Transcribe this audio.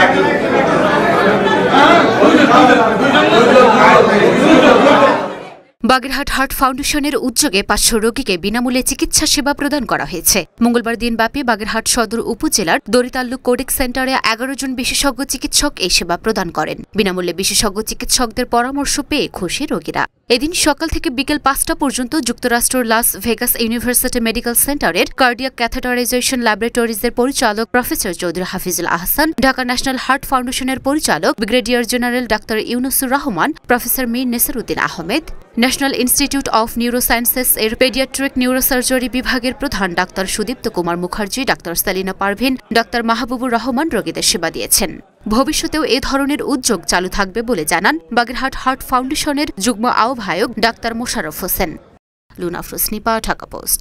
Thank you. Bagerhat heart ফাউন্ডেশনের উদ্যোগে পাঁচশো রোগীকে বিনামূল্যে চিকিৎসা সেবা প্রদান করা হয়েছে মঙ্গলবার দিনব্যাপী বাগেরহাট সদর উপজেলার দরিতাল্লুক কোডিক সেন্টারে এগারো জন বিশেষজ্ঞ চিকিৎসক এই সেবা প্রদান করেন বিনামূল্যে বিশেষজ্ঞ চিকিৎসকদের পরামর্শ পেয়ে খুশি রোগীরা এদিন সকাল থেকে বিকেল পাঁচটা পর্যন্ত যুক্তরাষ্ট্রের লাস ভেগাস ইউনিভার্সিটি মেডিকেল সেন্টারের কার্ডিয়াক ক্যাথেটারাইজেশন ল্যাবরেটরিজের পরিচালক professor Chowdhury Hafizul Ahsan Dhaka national heart ফাউন্ডেশনের পরিচালক brigadier general doctor Yunusur Rahman professor Mir Nesaruddin Ahmed national institute of neurosciences এর পেডিয়াট্রিক নিউরোসার্জারি বিভাগের প্রধান doctor Sudipta Kumar Mukherjee doctor Salina Parvin doctor Mahbubur Rahman রোগীদের সেবা দিয়েছেন ভবিষ্যতেও এ ধরনের উদ্যোগ চালু থাকবে বলে জানান বাগেরহাট হার্ট ফাউন্ডেশনের যুগ্ম আহ্বায়ক ডাক্তার মোশারফ হোসেন লুনা ফ্রসনিপা ঢাকা পোস্ট